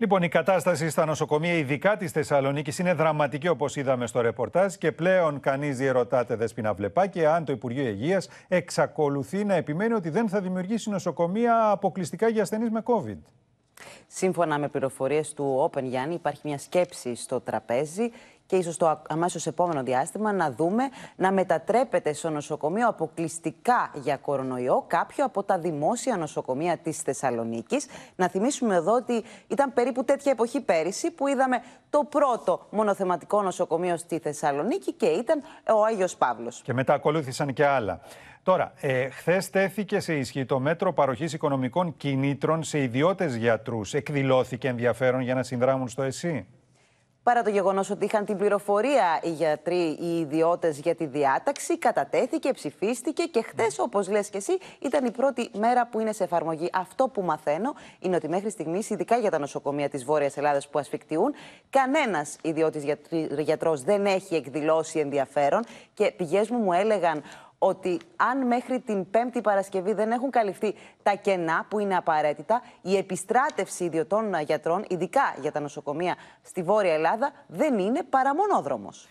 Λοιπόν, η κατάσταση στα νοσοκομεία, ειδικά της Θεσσαλονίκης, είναι δραματική όπως είδαμε στο ρεπορτάζ και πλέον κανείς διερωτάται δεσπινα και αν το Υπουργείο Υγείας εξακολουθεί να επιμένει ότι δεν θα δημιουργήσει νοσοκομεία αποκλειστικά για ασθενείς με COVID. Σύμφωνα με πληροφορίες του Open Γιάννη, υπάρχει μια σκέψη στο τραπέζι και ίσως το αμέσως επόμενο διάστημα να δούμε να μετατρέπεται στο νοσοκομείο αποκλειστικά για κορονοϊό κάποιο από τα δημόσια νοσοκομεία της Θεσσαλονίκης. Να θυμίσουμε εδώ ότι ήταν περίπου τέτοια εποχή πέρυσι που είδαμε το πρώτο μονοθεματικό νοσοκομείο στη Θεσσαλονίκη και ήταν ο Άγιος Παύλος. Και μετά ακολούθησαν και άλλα. Τώρα, ε, χθες τέθηκε σε ισχύ το μέτρο παροχής οικονομικών κινήτρων σε ιδιώτες γιατρούς. Εκδηλώθηκε ενδιαφέρον για να συνδράμουν στο ΕΣΥ. Παρά το γεγονός ότι είχαν την πληροφορία οι γιατροί, οι ιδιώτες για τη διάταξη, κατατέθηκε, ψηφίστηκε και χτε, όπως λες και εσύ, ήταν η πρώτη μέρα που είναι σε εφαρμογή. Αυτό που μαθαίνω είναι ότι μέχρι στιγμής, ειδικά για τα νοσοκομεία της Βόρειας Ελλάδας που ασφικτιούν, κανένας ιδιώτης γιατρός δεν έχει εκδηλώσει ενδιαφέρον και πηγές μου μου έλεγαν ότι αν μέχρι την Πέμπτη Παρασκευή δεν έχουν καλυφθεί τα κενά που είναι απαραίτητα, η επιστράτευση ιδιωτών γιατρών, ειδικά για τα νοσοκομεία στη Βόρεια Ελλάδα, δεν είναι παραμονόδρομος.